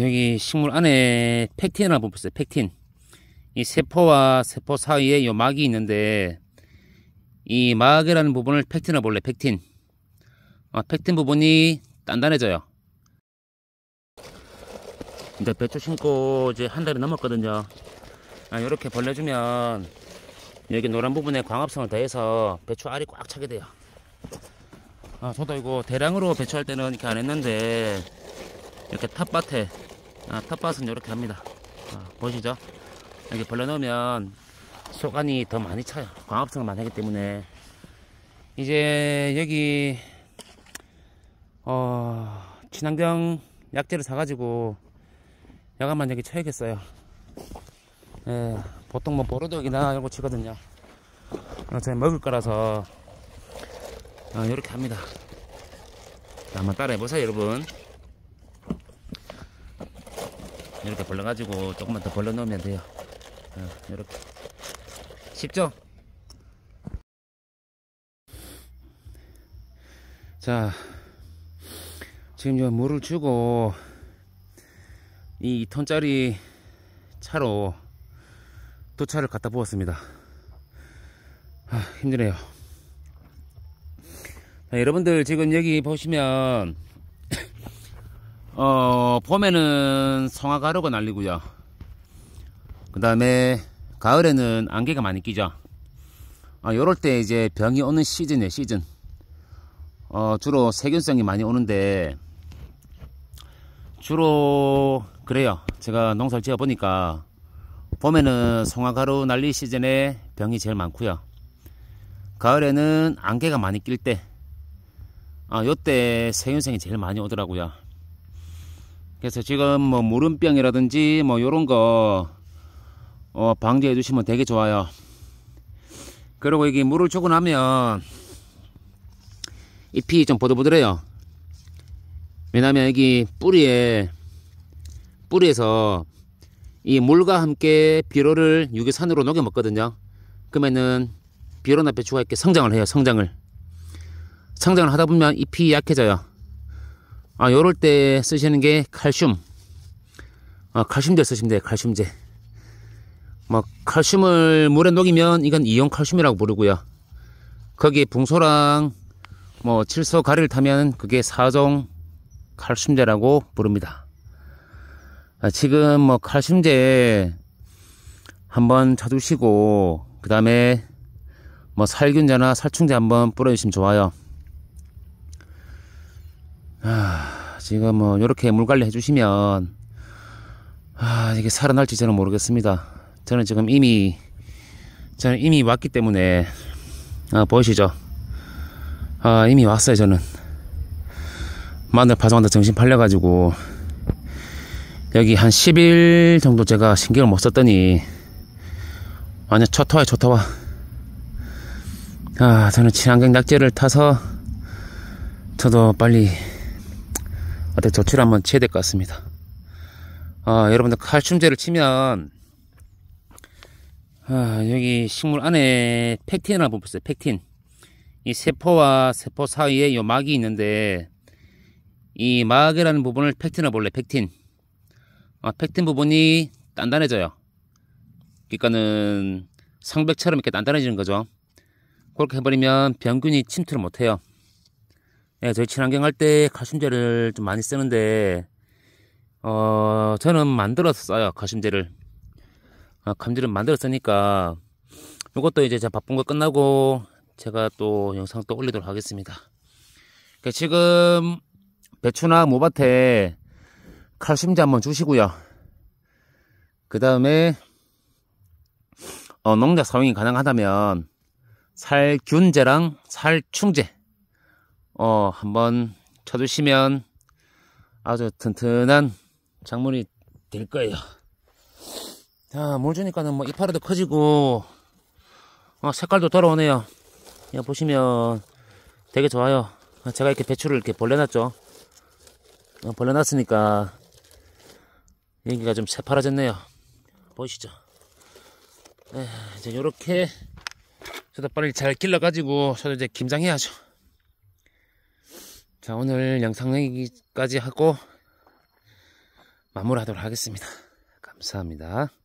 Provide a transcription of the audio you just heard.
여기 식물 안에 팩틴 을 한번 보세요. 팩틴. 이 세포와 세포 사이에 요 막이 있는데 이 막이라는 부분을 팩틴을 볼래. 팩틴. 아, 어, 팩틴 부분이 단단해져요. 이제 배추 심고 이제 한 달이 넘었거든요. 아, 이렇게 벌려주면 여기 노란 부분에 광합성을 더해서 배추 알이 꽉 차게 돼요. 아, 저도 이거 대량으로 배추할 때는 이렇게 안 했는데 이렇게 텃밭에 아, 탑밭은 이렇게 합니다 아, 보시죠 이렇게 벌려놓으면 소간이 더 많이 차요 광합성을 많이 하기 때문에 이제 여기 어, 친환경 약재를 사가지고 야간만 여기 쳐야겠어요 예, 보통 뭐 보로독이나 이런 거 치거든요 어, 제가 먹을 거라서 이렇게 어, 합니다 한번 따라해보세요 여러분 이렇게 벌러가지고 조금만 더 벌러 놓으면 돼요 어, 이렇게 쉽죠? 자 지금 저 물을 주고 이 2톤짜리 차로 두 차를 갖다 부었습니다 아, 힘드네요 자, 여러분들 지금 여기 보시면 어, 봄에는 송화 가루가 날리고요. 그 다음에 가을에는 안개가 많이 끼죠. 아, 요럴 때 이제 병이 오는 시즌이에요, 시즌. 어, 주로 세균성이 많이 오는데, 주로, 그래요. 제가 농사를 지어 보니까, 봄에는 송화가루 날리 시즌에 병이 제일 많고요 가을에는 안개가 많이 낄 때, 아, 요때 세균성이 제일 많이 오더라고요. 그래서 지금 뭐물음병이라든지뭐 요런 거어 방지해 주시면 되게 좋아요 그리고 여기 물을 주고 나면 잎이 좀 보들보들해요 왜냐면 여기 뿌리에 뿌리에서 이 물과 함께 비료를 유기산으로 녹여 먹거든요 그러면은 비료나 배추가 이렇게 성장을 해요 성장을 성장을 하다 보면 잎이 약해져요 아, 요럴 때 쓰시는 게 칼슘. 아, 칼슘제 쓰시면 돼요. 칼슘제. 뭐, 칼슘을 물에 녹이면 이건 이용 칼슘이라고 부르고요. 거기에 붕소랑 뭐 칠소 가리를 타면 그게 사종 칼슘제라고 부릅니다. 아, 지금 뭐 칼슘제 한번 찾으시고 그 다음에 뭐 살균제나 살충제 한번 뿌려주시면 좋아요. 아, 지금 뭐 이렇게 물갈래 해주시면 아, 이게 살아날지 저는 모르겠습니다. 저는 지금 이미 저는 이미 왔기 때문에 아, 보이시죠? 아, 이미 왔어요 저는 마늘 파종한다 정신 팔려가지고 여기 한 10일 정도 제가 신경을 못 썼더니 완전 초토화 초토화 아 저는 친환경 낙제를 타서 저도 빨리 어떻게 저출 한번 취야될것 같습니다. 아, 여러분들 칼슘제를 치면 아, 여기 식물 안에 팩틴을 한번 보세요. 팩틴. 이 세포와 세포 사이에 요 막이 있는데 이 막이라는 부분을 팩틴을 볼래. 팩틴. 아, 팩틴 부분이 단단해져요. 그러니까는 상백처럼 이렇게 단단해지는 거죠. 그렇게 해버리면 병균이 침투를 못해요. 예, 저희 친환경 할때가슘제를좀 많이 쓰는데 어 저는 만들어서 써요 가슘제를 아, 감질은 만들었으니까 이것도 이제 제가 바쁜 거 끝나고 제가 또 영상 또 올리도록 하겠습니다 그 지금 배추나 모밭에 칼슘제 한번 주시고요 그 다음에 어, 농작 사용이 가능하다면 살균제랑 살충제 어, 한번 쳐주시면 아주 튼튼한 작물이 될 거예요. 자, 물 주니까는 뭐 이파리도 커지고, 어, 색깔도 돌아오네요. 이거 예, 보시면 되게 좋아요. 제가 이렇게 배추를 이렇게 벌려놨죠. 어, 벌려놨으니까 여기가 좀 새파라졌네요. 보이시죠? 에이, 예, 제 요렇게 저도 빨리 잘 길러가지고 저도 이제 김장해야죠. 자 오늘 영상 여기까지 하고 마무리하도록 하겠습니다. 감사합니다.